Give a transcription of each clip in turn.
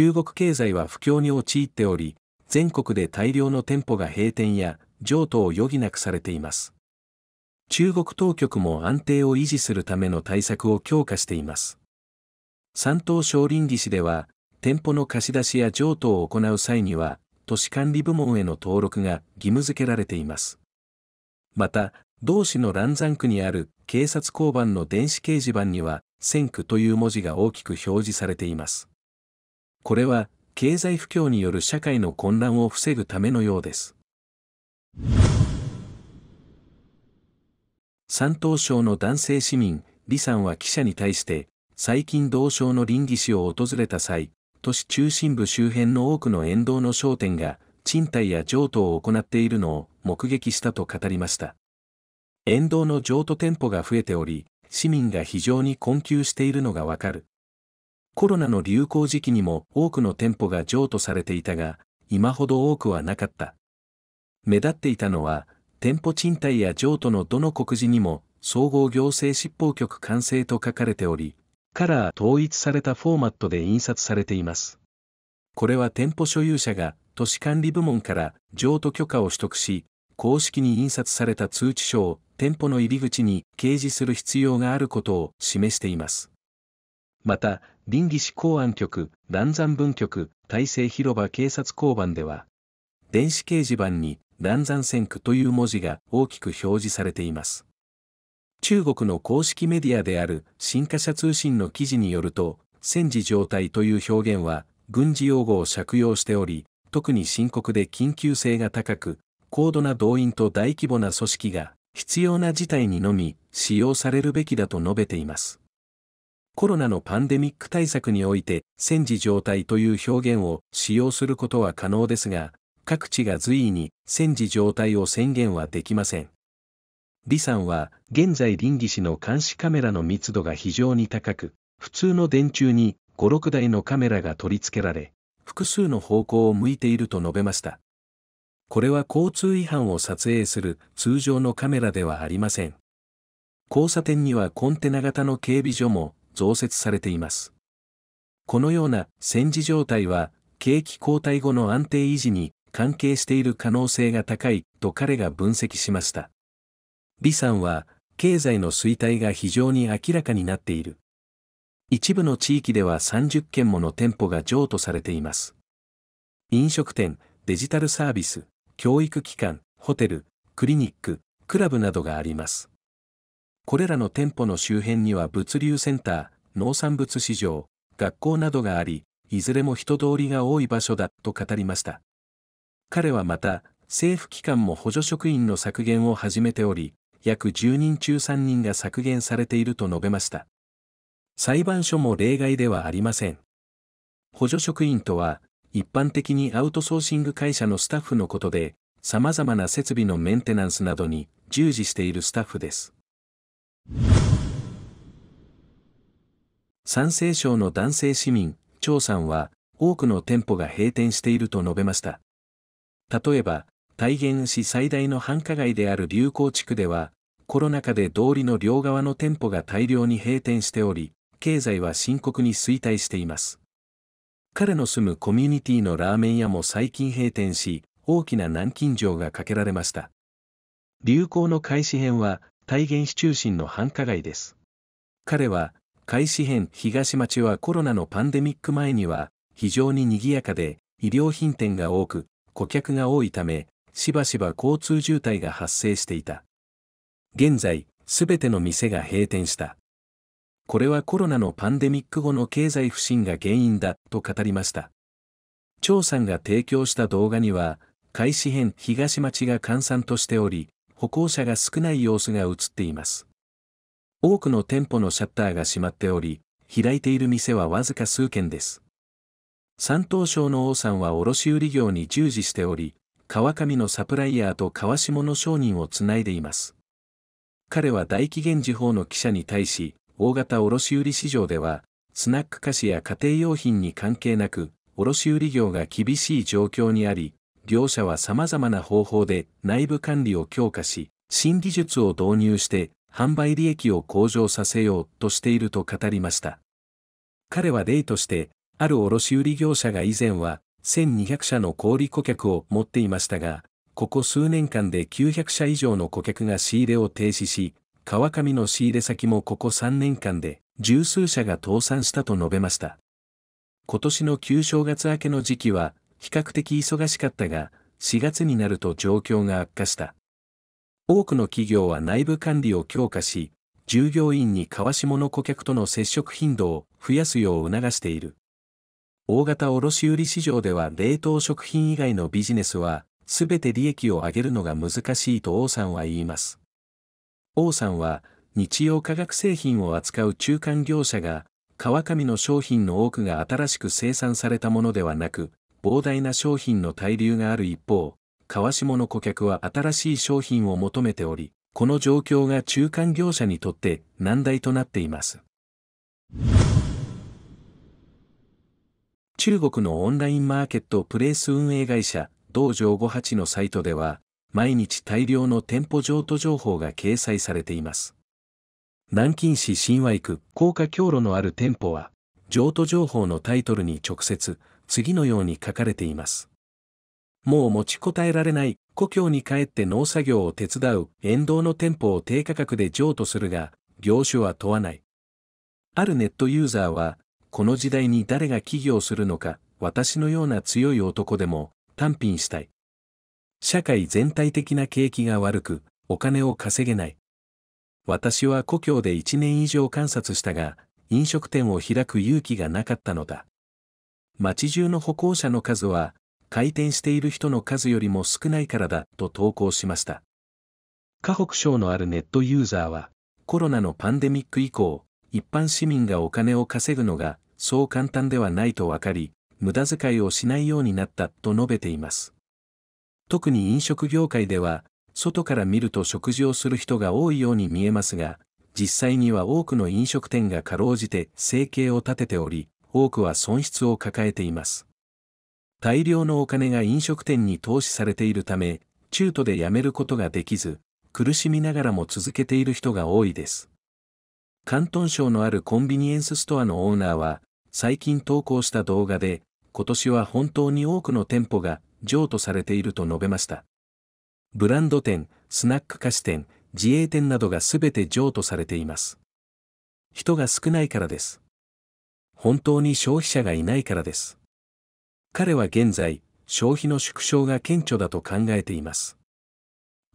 中国経済は不況に陥っており、全国で大量の店舗が閉店や譲渡を余儀なくされています。中国当局も安定を維持するための対策を強化しています。山東省林義市では、店舗の貸し出しや譲渡を行う際には、都市管理部門への登録が義務付けられています。また、同市の蘭山区にある警察交番の電子掲示板には、千区という文字が大きく表示されています。これは経済不況による社会の混乱を防ぐためのようです。山東省の男性市民、李さんは記者に対して、最近同省の林義市を訪れた際、都市中心部周辺の多くの沿道の商店が、賃貸や譲渡を行っているのを目撃したと語りました。沿道の譲渡店舗が増えており、市民が非常に困窮しているのがわかる。コロナの流行時期にも多くの店舗が譲渡されていたが、今ほど多くはなかった。目立っていたのは、店舗賃貸や譲渡のどの告示にも、総合行政執法局完成と書かれており、カラー統一されたフォーマットで印刷されています。これは店舗所有者が都市管理部門から譲渡許可を取得し、公式に印刷された通知書を店舗の入り口に掲示する必要があることを示しています。また、林義市公安局、乱山分局、大成広場警察交番では、電子掲示板に乱山選区という文字が大きく表示されています。中国の公式メディアである新華社通信の記事によると、戦時状態という表現は軍事用語を借用しており、特に深刻で緊急性が高く、高度な動員と大規模な組織が必要な事態にのみ使用されるべきだと述べています。コロナのパンデミック対策において、戦時状態という表現を使用することは可能ですが、各地が随意に戦時状態を宣言はできません。李さんは、現在林義氏の監視カメラの密度が非常に高く、普通の電柱に5、6台のカメラが取り付けられ、複数の方向を向いていると述べました。これは交通違反を撮影する通常のカメラではありません。交差点にはコンテナ型の警備所も増設されています。このような戦時状態は、景気後退後の安定維持に関係している可能性が高いと彼が分析しました。李さんは、経済の衰退が非常に明らかになっている。一部の地域では30件もの店舗が譲渡されています。飲食店、デジタルサービス、教育機関、ホテル、クリニック、クラブなどがあります。これらの店舗の周辺には物流センター、農産物市場、学校などがあり、いずれも人通りが多い場所だと語りました。彼はまた、政府機関も補助職員の削減を始めており、約10人中3人が削減されていると述べました。裁判所も例外ではありません。補助職員とは、一般的にアウトソーシング会社のスタッフのことで、様々な設備のメンテナンスなどに従事しているスタッフです。山西省の男性市民、張さんは、多くの店舗が閉店していると述べました。例えば、大元市最大の繁華街である流行地区では、コロナ禍で通りの両側の店舗が大量に閉店しており、経済は深刻に衰退しています。彼の住むコミュニティのラーメン屋も最近閉店し、大きな南京錠がかけられました。流行の開始編は、対原市中心の繁華街です。彼は、開始編東町はコロナのパンデミック前には、非常に賑やかで、衣料品店が多く、顧客が多いため、しばしば交通渋滞が発生していた。現在、すべての店が閉店した。これはコロナのパンデミック後の経済不振が原因だと語りました。張さんが提供した動画には、開始編東町が閑散としており、歩行者が少ない様子が映っています。多くの店舗のシャッターが閉まっており、開いている店はわずか数軒です。山東省の王さんは卸売業に従事しており、川上のサプライヤーと川下の商人をつないでいます。彼は大紀元時報の記者に対し、大型卸売市場では、スナック菓子や家庭用品に関係なく、卸売業が厳しい状況にあり、両社は様々な方法で内部管理を強化し、新技術を導入して販売利益を向上させようとしていると語りました。彼は例として、ある卸売業者が以前は1200社の小売顧客を持っていましたが、ここ数年間で900社以上の顧客が仕入れを停止し、川上の仕入れ先もここ3年間で十数社が倒産したと述べました。今年の旧正月明けの時期は比較的忙しかったが、4月になると状況が悪化した。多くの企業は内部管理を強化し、従業員に川下の顧客との接触頻度を増やすよう促している。大型卸売市場では冷凍食品以外のビジネスは、すべて利益を上げるのが難しいと王さんは言います。王さんは、日用化学製品を扱う中間業者が、川上の商品の多くが新しく生産されたものではなく、膨大な商品の滞留がある一方、川下の顧客は新しい商品を求めており、この状況が中間業者にとって難題となっています。中国のオンラインマーケットプレイス運営会社、道場58のサイトでは、毎日大量の店舗譲渡情報が掲載されています。南京市新和区高架橋路のある店舗は、譲渡情報のタイトルに直接、次のように書かれています。もう持ちこたえられない、故郷に帰って農作業を手伝う、沿道の店舗を低価格で譲渡するが、業種は問わない。あるネットユーザーは、この時代に誰が起業するのか、私のような強い男でも、単品したい。社会全体的な景気が悪く、お金を稼げない。私は故郷で1年以上観察したが、飲食店を開く勇気がなかったのだ。街中の歩行者の数は、回転している人の数よりも少ないからだと投稿しました。河北省のあるネットユーザーは、コロナのパンデミック以降、一般市民がお金を稼ぐのが、そう簡単ではないと分かり、無駄遣いをしないようになったと述べています。特に飲食業界では、外から見ると食事をする人が多いように見えますが、実際には多くの飲食店がかろうじて生計を立てており、多くは損失を抱えています。大量のお金が飲食店に投資されているため、中途でやめることができず、苦しみながらも続けている人が多いです。広東省のあるコンビニエンスストアのオーナーは、最近投稿した動画で、今年は本当に多くの店舗が譲渡されていると述べました。ブランド店、スナック菓子店、自営店などが全て譲渡されています。人が少ないからです。本当に消費者がいないからです。彼は現在、消費の縮小が顕著だと考えています。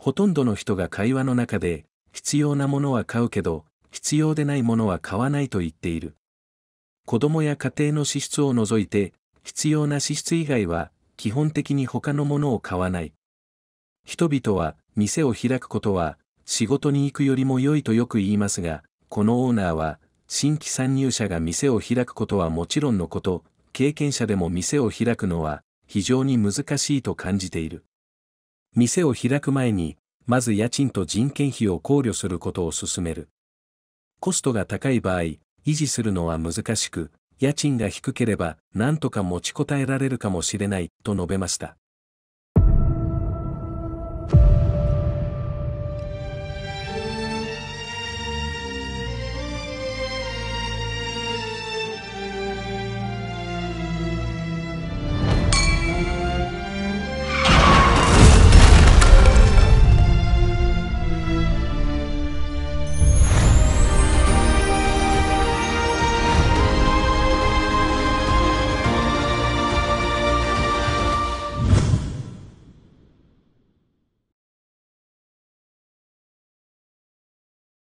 ほとんどの人が会話の中で、必要なものは買うけど、必要でないものは買わないと言っている。子供や家庭の支出を除いて、必要な支出以外は、基本的に他のものを買わない。人々は、店を開くことは、仕事に行くよりも良いとよく言いますが、このオーナーは、新規参入者が店を開くことはもちろんのこと、経験者でも店を開くのは非常に難しいと感じている。店を開く前に、まず家賃と人件費を考慮することを勧める。コストが高い場合、維持するのは難しく、家賃が低ければ何とか持ちこたえられるかもしれないと述べました。